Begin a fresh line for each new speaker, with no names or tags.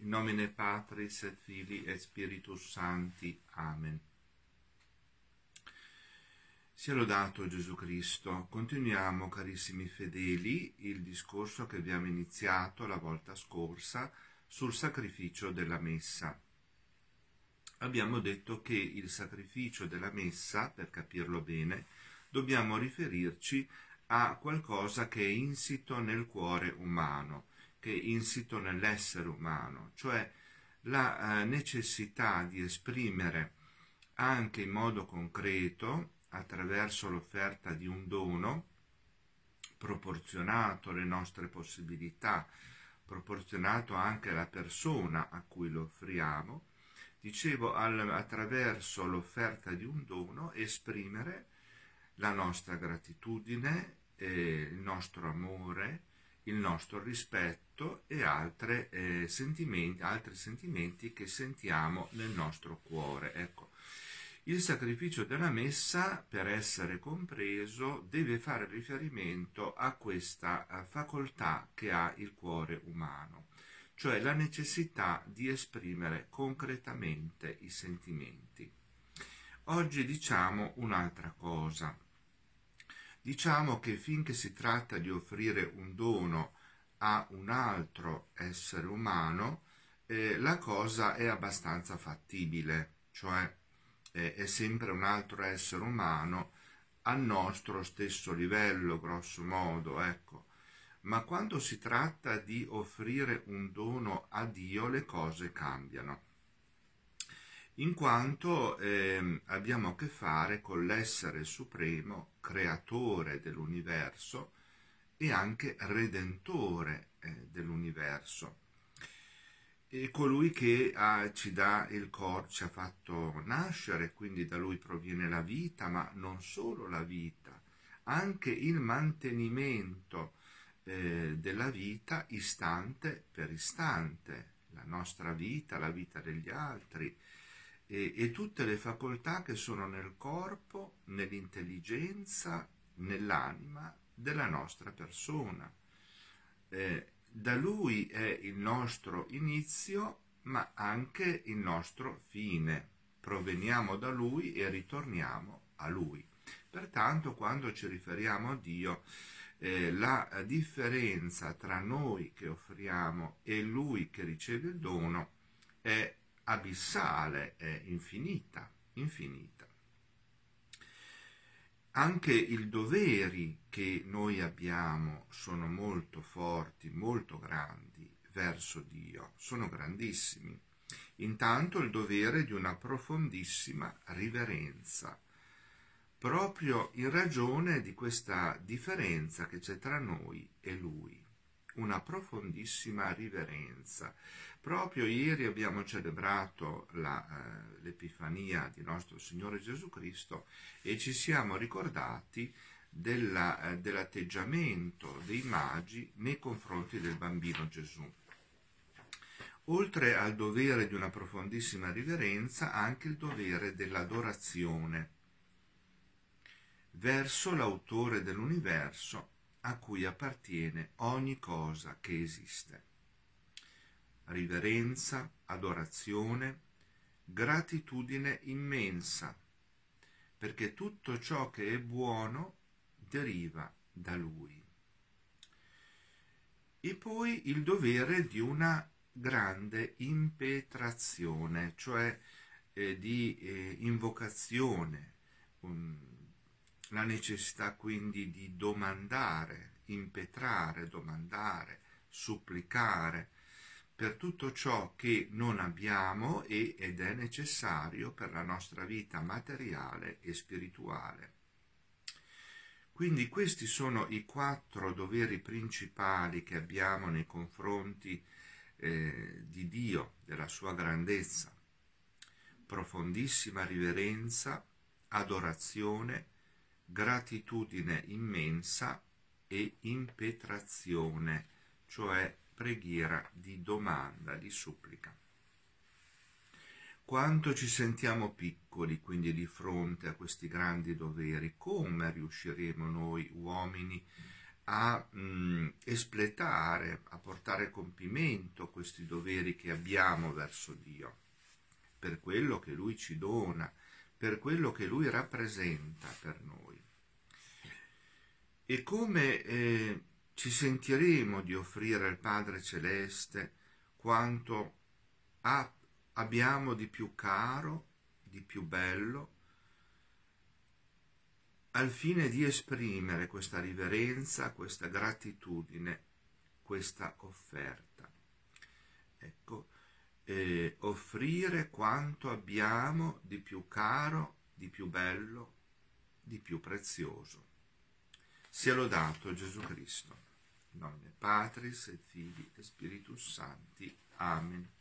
In nomine Patris et Filii et Spiritus Sancti. Amen. Sia lodato Gesù Cristo. Continuiamo, carissimi fedeli, il discorso che abbiamo iniziato la volta scorsa sul sacrificio della messa. Abbiamo detto che il sacrificio della messa, per capirlo bene, dobbiamo riferirci a qualcosa che è insito nel cuore umano, che è insito nell'essere umano, cioè la eh, necessità di esprimere anche in modo concreto, attraverso l'offerta di un dono, proporzionato alle nostre possibilità, proporzionato anche alla persona a cui lo offriamo, dicevo al, attraverso l'offerta di un dono esprimere la nostra gratitudine, eh, il nostro amore, il nostro rispetto e altre, eh, sentimenti, altri sentimenti che sentiamo nel nostro cuore. Ecco, il sacrificio della messa, per essere compreso, deve fare riferimento a questa eh, facoltà che ha il cuore umano, cioè la necessità di esprimere concretamente i sentimenti. Oggi diciamo un'altra cosa Diciamo che finché si tratta di offrire un dono a un altro essere umano, eh, la cosa è abbastanza fattibile, cioè eh, è sempre un altro essere umano al nostro stesso livello, grosso modo, ecco. Ma quando si tratta di offrire un dono a Dio, le cose cambiano in quanto eh, abbiamo a che fare con l'essere supremo, creatore dell'universo e anche redentore eh, dell'universo. E colui che ha, ah, ci dà il corpo, ci ha fatto nascere, quindi da lui proviene la vita, ma non solo la vita, anche il mantenimento eh, della vita istante per istante, la nostra vita, la vita degli altri, e, e tutte le facoltà che sono nel corpo, nell'intelligenza, nell'anima della nostra persona. Eh, da lui è il nostro inizio, ma anche il nostro fine. Proveniamo da lui e ritorniamo a lui. Pertanto, quando ci riferiamo a Dio, eh, la differenza tra noi che offriamo e lui che riceve il dono è abissale, è infinita, infinita. Anche i doveri che noi abbiamo sono molto forti, molto grandi verso Dio, sono grandissimi. Intanto il dovere di una profondissima riverenza, proprio in ragione di questa differenza che c'è tra noi e Lui una profondissima riverenza. Proprio ieri abbiamo celebrato la, eh, l'Epifania di nostro Signore Gesù Cristo e ci siamo ricordati della, eh, dell'atteggiamento dei magi nei confronti del bambino Gesù. Oltre al dovere di una profondissima riverenza, anche il dovere dell'adorazione verso l'autore dell'universo a cui appartiene ogni cosa che esiste. Riverenza, adorazione, gratitudine immensa, perché tutto ciò che è buono deriva da lui. E poi il dovere di una grande impetrazione, cioè eh, di eh, invocazione, um, la necessità quindi di domandare, impetrare, domandare, supplicare per tutto ciò che non abbiamo e, ed è necessario per la nostra vita materiale e spirituale. Quindi questi sono i quattro doveri principali che abbiamo nei confronti eh, di Dio, della sua grandezza. Profondissima riverenza, adorazione, gratitudine immensa e impetrazione, cioè preghiera di domanda, di supplica. Quanto ci sentiamo piccoli quindi di fronte a questi grandi doveri, come riusciremo noi uomini a mh, mm, espletare, a portare a compimento questi doveri che abbiamo verso Dio, per quello che Lui ci dona, per quello che lui rappresenta per noi. E come eh, ci sentiremo di offrire al Padre Celeste quanto ha, abbiamo di più caro, di più bello, al fine di esprimere questa riverenza, questa gratitudine, questa offerta. Ecco, eh, offrire quanto abbiamo di più caro, di più bello, di più prezioso. Sia lodato Gesù Cristo. nome Patris et Fili e Spiritus Santi. Amen.